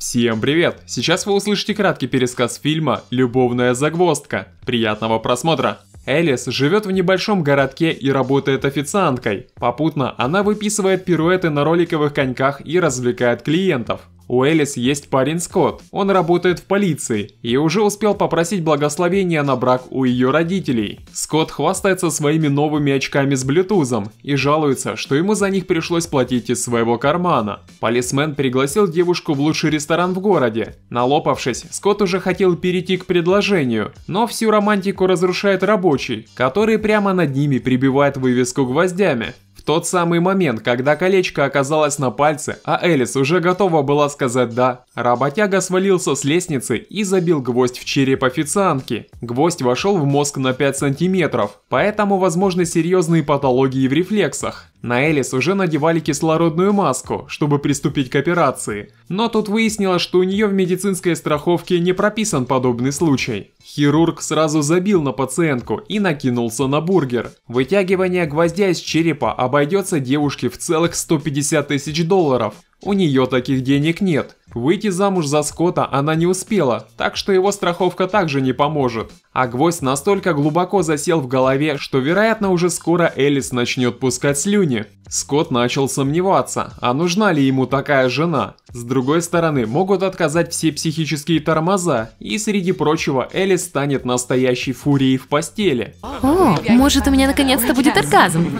Всем привет! Сейчас вы услышите краткий пересказ фильма «Любовная загвоздка». Приятного просмотра! Элис живет в небольшом городке и работает официанткой. Попутно она выписывает пируэты на роликовых коньках и развлекает клиентов. У Элис есть парень Скотт, он работает в полиции и уже успел попросить благословения на брак у ее родителей. Скотт хвастается своими новыми очками с блютузом и жалуется, что ему за них пришлось платить из своего кармана. Полисмен пригласил девушку в лучший ресторан в городе. Налопавшись, Скотт уже хотел перейти к предложению, но всю романтику разрушает рабочий, который прямо над ними прибивает вывеску гвоздями. В тот самый момент, когда колечко оказалось на пальце, а Элис уже готова была сказать «да», работяга свалился с лестницы и забил гвоздь в череп официантки. Гвоздь вошел в мозг на 5 сантиметров, поэтому возможны серьезные патологии в рефлексах. На Элис уже надевали кислородную маску, чтобы приступить к операции, но тут выяснилось, что у нее в медицинской страховке не прописан подобный случай. Хирург сразу забил на пациентку и накинулся на бургер. Вытягивание гвоздя из черепа обойдется девушке в целых 150 тысяч долларов. У нее таких денег нет, Выйти замуж за Скотта она не успела, так что его страховка также не поможет. А гвоздь настолько глубоко засел в голове, что вероятно уже скоро Элис начнет пускать слюни. Скотт начал сомневаться, а нужна ли ему такая жена. С другой стороны, могут отказать все психические тормоза, и среди прочего Элис станет настоящей фурией в постели. О, может у меня наконец-то будет оргазм.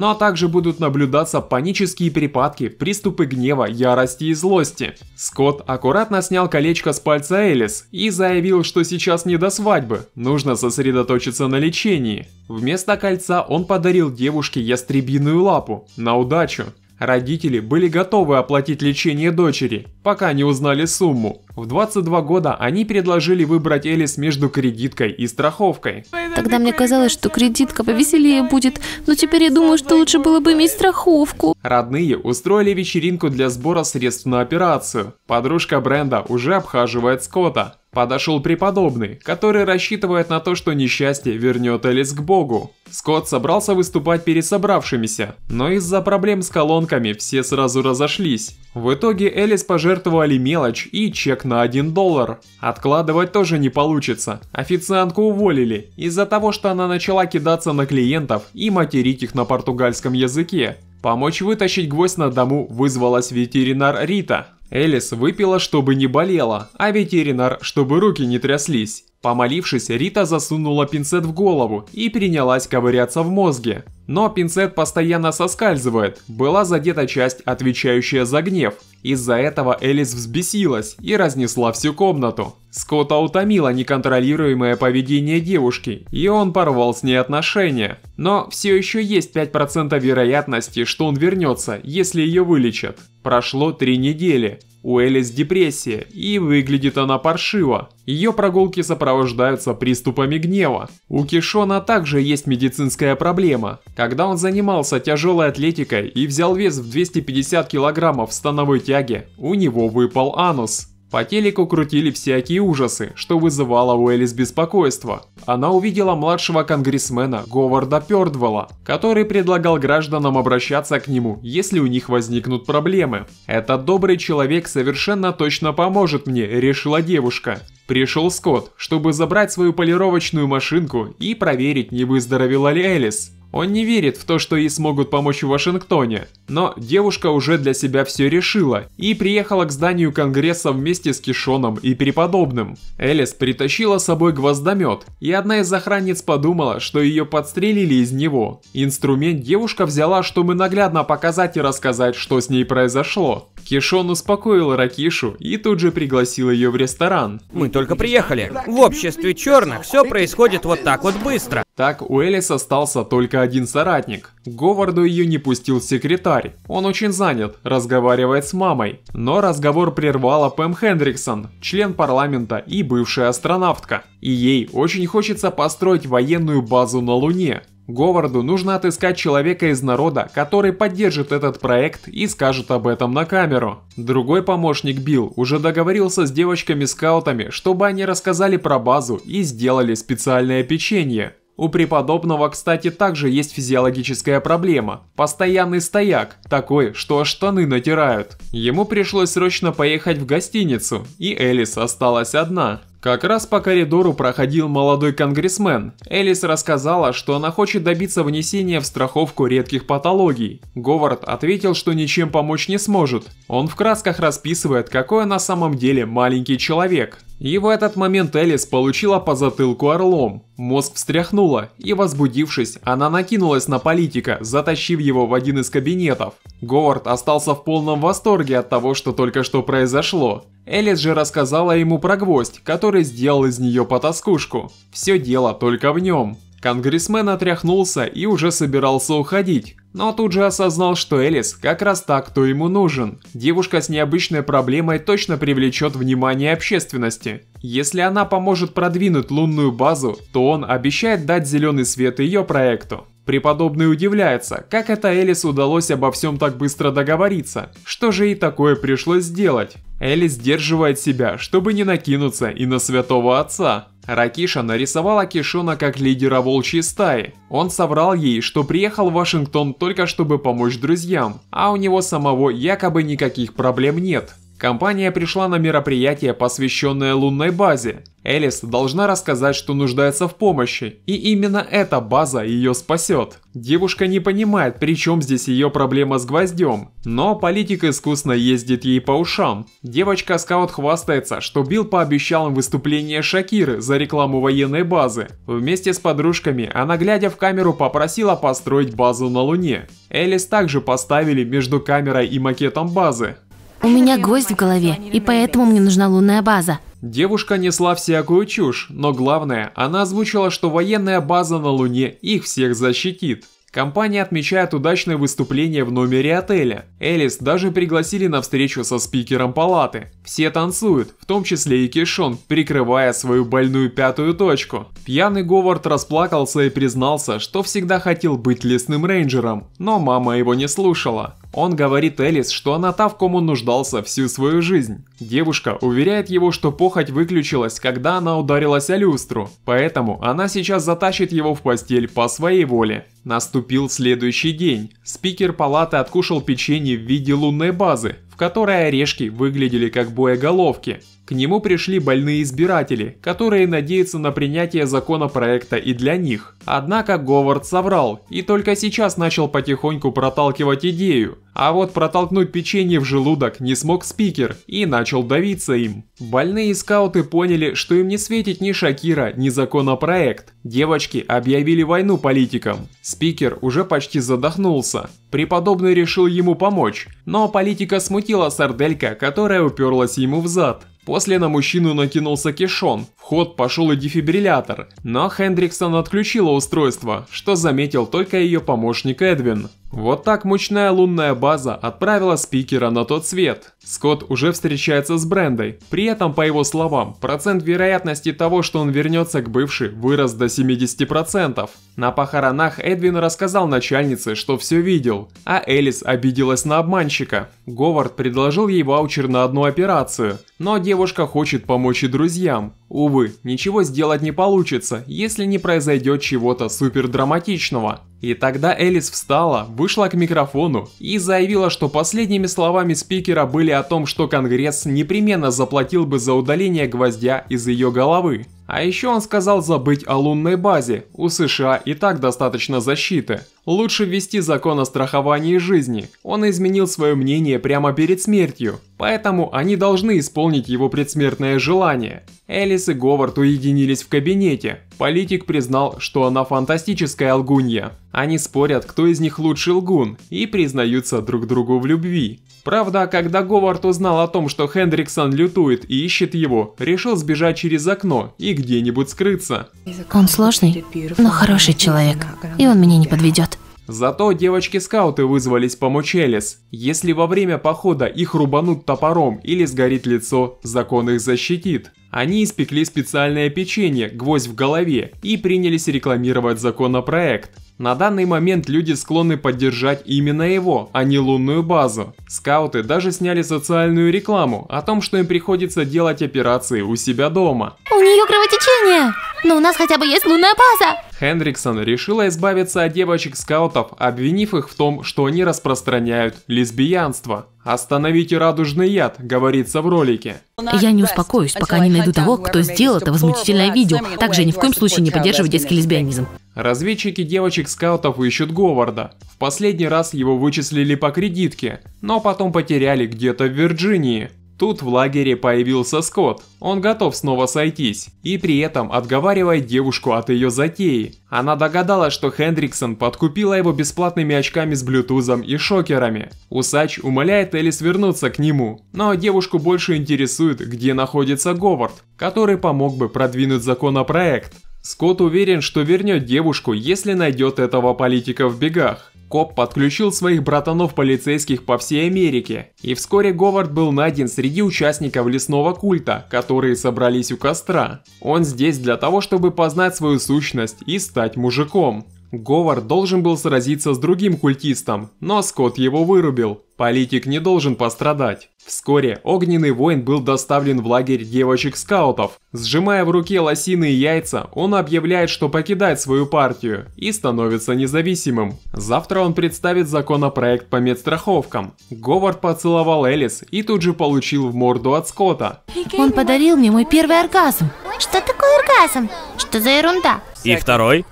Ну а также будут наблюдаться панические припадки, приступы гнева, ярости и злости. Скотт аккуратно снял колечко с пальца Элис и заявил, что сейчас не до свадьбы, нужно сосредоточиться на лечении. Вместо кольца он подарил девушке ястребиную лапу, на удачу. Родители были готовы оплатить лечение дочери, пока не узнали сумму. В 22 года они предложили выбрать Элис между кредиткой и страховкой. Тогда мне казалось, что кредитка повеселее будет, но теперь я думаю, что лучше было бы иметь страховку. Родные устроили вечеринку для сбора средств на операцию. Подружка Бренда уже обхаживает Скотта. Подошел преподобный, который рассчитывает на то, что несчастье вернет Элис к Богу. Скотт собрался выступать перед собравшимися, но из-за проблем с колонками все сразу разошлись. В итоге Элис пожертвовали мелочь и чек на 1 доллар. Откладывать тоже не получится. Официантку уволили из-за того, что она начала кидаться на клиентов и материть их на португальском языке. Помочь вытащить гвоздь на дому вызвалась ветеринар Рита, Элис выпила, чтобы не болела, а ветеринар, чтобы руки не тряслись. Помолившись, Рита засунула пинцет в голову и принялась ковыряться в мозге. Но пинцет постоянно соскальзывает, была задета часть, отвечающая за гнев. Из-за этого Элис взбесилась и разнесла всю комнату. Скотта утомило неконтролируемое поведение девушки, и он порвал с ней отношения. Но все еще есть 5% вероятности, что он вернется, если ее вылечат. Прошло три недели, у Элис депрессия, и выглядит она паршиво. Ее прогулки сопровождаются приступами гнева. У Кишона также есть медицинская проблема. Когда он занимался тяжелой атлетикой и взял вес в 250 килограммов в становой тяге, у него выпал анус. По телеку крутили всякие ужасы, что вызывало у Элис беспокойство. Она увидела младшего конгрессмена Говарда Пёрдвелла, который предлагал гражданам обращаться к нему, если у них возникнут проблемы. «Этот добрый человек совершенно точно поможет мне», – решила девушка. Пришел Скотт, чтобы забрать свою полировочную машинку и проверить, не выздоровела ли Элис. Он не верит в то, что ей смогут помочь в Вашингтоне, но девушка уже для себя все решила и приехала к зданию Конгресса вместе с Кишоном и преподобным. Элис притащила с собой гвоздомет, и одна из охранниц подумала, что ее подстрелили из него. Инструмент девушка взяла, чтобы наглядно показать и рассказать, что с ней произошло. Кишон успокоил Ракишу и тут же пригласил ее в ресторан. Мы только приехали. В обществе черных все происходит вот так вот быстро. Так у Элис остался только один соратник. Говарду ее не пустил секретарь. Он очень занят, разговаривает с мамой. Но разговор прервала Пэм Хендриксон, член парламента и бывшая астронавтка. И ей очень хочется построить военную базу на Луне. Говарду нужно отыскать человека из народа, который поддержит этот проект и скажет об этом на камеру. Другой помощник Билл уже договорился с девочками-скаутами, чтобы они рассказали про базу и сделали специальное печенье. У преподобного, кстати, также есть физиологическая проблема. Постоянный стояк, такой, что штаны натирают. Ему пришлось срочно поехать в гостиницу, и Элис осталась одна. Как раз по коридору проходил молодой конгрессмен. Элис рассказала, что она хочет добиться внесения в страховку редких патологий. Говард ответил, что ничем помочь не сможет. Он в красках расписывает, какой на самом деле маленький человек. И в этот момент Элис получила по затылку орлом. Мозг встряхнула, и возбудившись, она накинулась на политика, затащив его в один из кабинетов. Говард остался в полном восторге от того, что только что произошло. Элис же рассказала ему про гвоздь, который сделал из нее потаскушку. Все дело только в нем. Конгрессмен отряхнулся и уже собирался уходить, но тут же осознал, что Элис как раз так, кто ему нужен. Девушка с необычной проблемой точно привлечет внимание общественности. Если она поможет продвинуть лунную базу, то он обещает дать зеленый свет ее проекту. Преподобный удивляется, как это Элис удалось обо всем так быстро договориться. Что же ей такое пришлось сделать? Элис сдерживает себя, чтобы не накинуться и на святого отца. Ракиша нарисовала Кишона как лидера волчьей стаи. Он соврал ей, что приехал в Вашингтон только чтобы помочь друзьям, а у него самого якобы никаких проблем нет. Компания пришла на мероприятие, посвященное лунной базе. Элис должна рассказать, что нуждается в помощи, и именно эта база ее спасет. Девушка не понимает, при чем здесь ее проблема с гвоздем, но политик искусно ездит ей по ушам. Девочка-скаут хвастается, что Билл пообещал им выступление Шакиры за рекламу военной базы. Вместе с подружками она, глядя в камеру, попросила построить базу на Луне. Элис также поставили между камерой и макетом базы. У меня гвоздь в голове, и поэтому мне нужна лунная база. Девушка несла всякую чушь, но главное, она озвучила, что военная база на Луне их всех защитит. Компания отмечает удачное выступление в номере отеля. Элис даже пригласили на встречу со спикером палаты. Все танцуют, в том числе и Кишон, прикрывая свою больную пятую точку. Пьяный Говард расплакался и признался, что всегда хотел быть лесным рейнджером, но мама его не слушала. Он говорит Элис, что она та, в ком он нуждался всю свою жизнь. Девушка уверяет его, что похоть выключилась, когда она ударилась о люстру, поэтому она сейчас затащит его в постель по своей воле. Наступил следующий день. Спикер палаты откушал печенье в виде лунной базы, в которой орешки выглядели как боеголовки. К нему пришли больные избиратели, которые надеются на принятие законопроекта и для них. Однако Говард соврал и только сейчас начал потихоньку проталкивать идею. А вот протолкнуть печенье в желудок не смог спикер и начал давиться им. Больные скауты поняли, что им не светит ни Шакира, ни законопроект. Девочки объявили войну политикам. Спикер уже почти задохнулся. Преподобный решил ему помочь, но политика смутила сарделька, которая уперлась ему в зад. После на мужчину накинулся кишон, в ход пошел и дефибриллятор, но Хендриксон отключила устройство, что заметил только ее помощник Эдвин. Вот так мощная лунная база отправила спикера на тот свет. Скотт уже встречается с Брендой. При этом, по его словам, процент вероятности того, что он вернется к бывшей, вырос до 70%. На похоронах Эдвин рассказал начальнице, что все видел, а Элис обиделась на обманщика. Говард предложил ей ваучер на одну операцию, но девушка хочет помочь и друзьям. Увы, ничего сделать не получится, если не произойдет чего-то супердраматичного. И тогда Элис встала, вышла к микрофону и заявила, что последними словами спикера были о том, что Конгресс непременно заплатил бы за удаление гвоздя из ее головы. А еще он сказал забыть о лунной базе, у США и так достаточно защиты. Лучше ввести закон о страховании жизни. Он изменил свое мнение прямо перед смертью, поэтому они должны исполнить его предсмертное желание. Элис и Говард уединились в кабинете. Политик признал, что она фантастическая лгунья. Они спорят, кто из них лучший лгун, и признаются друг другу в любви. Правда, когда Говард узнал о том, что Хендриксон лютует и ищет его, решил сбежать через окно и где-нибудь скрыться. Он сложный, но хороший человек, и он меня не подведет. Зато девочки-скауты вызвались помочь Элис. Если во время похода их рубанут топором или сгорит лицо, закон их защитит. Они испекли специальное печенье «Гвоздь в голове» и принялись рекламировать законопроект. На данный момент люди склонны поддержать именно его, а не лунную базу. Скауты даже сняли социальную рекламу о том, что им приходится делать операции у себя дома. У нее кровотечение! Но у нас хотя бы есть лунная база! Хендриксон решила избавиться от девочек-скаутов, обвинив их в том, что они распространяют лесбиянство. «Остановите радужный яд», говорится в ролике. Я не успокоюсь, пока не найду того, кто сделал это возмутительное видео. Также ни в коем случае не поддерживаю детский лесбиянизм. Разведчики девочек-скаутов ищут Говарда. В последний раз его вычислили по кредитке, но потом потеряли где-то в Вирджинии. Тут в лагере появился Скотт, он готов снова сойтись, и при этом отговаривает девушку от ее затеи. Она догадалась, что Хендриксон подкупила его бесплатными очками с блютузом и шокерами. Усач умоляет Элис вернуться к нему, но девушку больше интересует, где находится Говард, который помог бы продвинуть законопроект. Скотт уверен, что вернет девушку, если найдет этого политика в бегах. Коп подключил своих братанов-полицейских по всей Америке, и вскоре Говард был найден среди участников лесного культа, которые собрались у костра. Он здесь для того, чтобы познать свою сущность и стать мужиком. Говард должен был сразиться с другим культистом, но Скотт его вырубил, Политик не должен пострадать. Вскоре огненный воин был доставлен в лагерь девочек-скаутов. Сжимая в руке лосиные яйца, он объявляет, что покидает свою партию и становится независимым. Завтра он представит законопроект по медстраховкам. Говард поцеловал Элис и тут же получил в морду от Скотта. Он подарил мне мой первый оргазм. Что такое оргазм? Что за ерунда? И второй?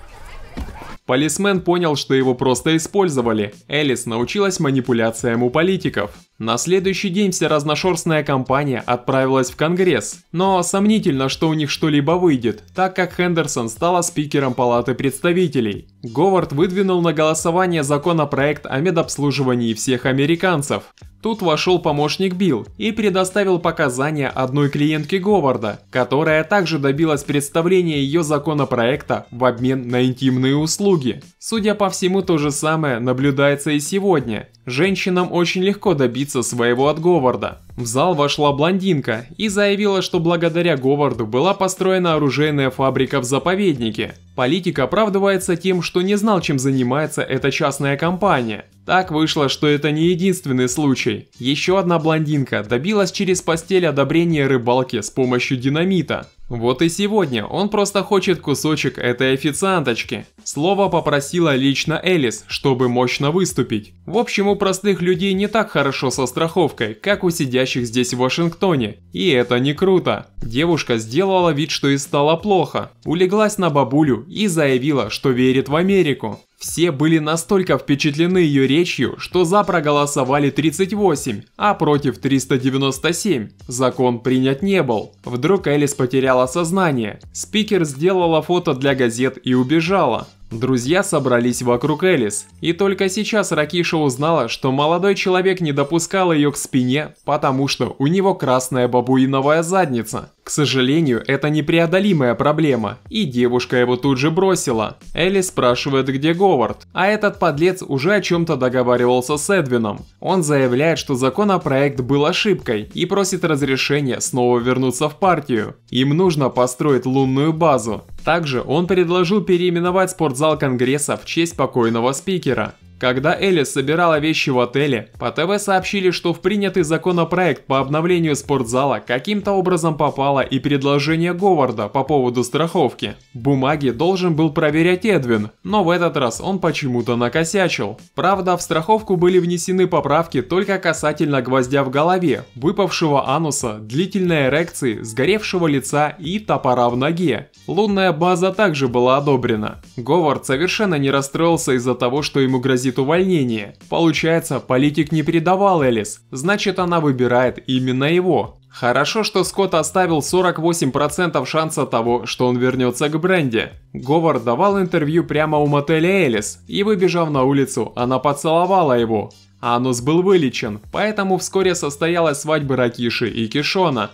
Полисмен понял, что его просто использовали. Элис научилась манипуляциям у политиков. На следующий день вся разношерстная компания отправилась в Конгресс, но сомнительно, что у них что-либо выйдет, так как Хендерсон стала спикером Палаты представителей. Говард выдвинул на голосование законопроект о медобслуживании всех американцев. Тут вошел помощник Билл и предоставил показания одной клиентки Говарда, которая также добилась представления ее законопроекта в обмен на интимные услуги. Судя по всему, то же самое наблюдается и сегодня. Женщинам очень легко добиться добиться своего от Говарда. В зал вошла блондинка и заявила, что благодаря Говарду была построена оружейная фабрика в заповеднике. Политик оправдывается тем, что не знал, чем занимается эта частная компания. Так вышло, что это не единственный случай. Еще одна блондинка добилась через постель одобрения рыбалки с помощью динамита. Вот и сегодня он просто хочет кусочек этой официанточки. Слово попросила лично Элис, чтобы мощно выступить. В общем, у простых людей не так хорошо со страховкой, как у сидящих здесь в Вашингтоне. И это не круто. Девушка сделала вид, что и стало плохо. Улеглась на бабулю и заявила, что верит в Америку. Все были настолько впечатлены ее речью, что за проголосовали 38, а против 397. Закон принят не был. Вдруг Элис потеряла сознание. Спикер сделала фото для газет и убежала. Друзья собрались вокруг Элис, и только сейчас Ракиша узнала, что молодой человек не допускал ее к спине, потому что у него красная бабуиновая задница. К сожалению, это непреодолимая проблема, и девушка его тут же бросила. Элли спрашивает, где Говард, а этот подлец уже о чем-то договаривался с Эдвином. Он заявляет, что законопроект был ошибкой и просит разрешения снова вернуться в партию. Им нужно построить лунную базу, также он предложил переименовать спортзал Конгресса в честь покойного спикера. Когда Элис собирала вещи в отеле, по ТВ сообщили, что в принятый законопроект по обновлению спортзала каким-то образом попало и предложение Говарда по поводу страховки. Бумаги должен был проверять Эдвин, но в этот раз он почему-то накосячил. Правда, в страховку были внесены поправки только касательно гвоздя в голове, выпавшего ануса, длительной эрекции, сгоревшего лица и топора в ноге. Лунная база также была одобрена. Говард совершенно не расстроился из-за того, что ему грозит грозит увольнение. Получается, политик не передавал Элис, значит она выбирает именно его. Хорошо, что Скотт оставил 48% шанса того, что он вернется к Бренде. Говард давал интервью прямо у мотеля Элис, и выбежав на улицу, она поцеловала его. Анус был вылечен, поэтому вскоре состоялась свадьба Ракиши и Кишона.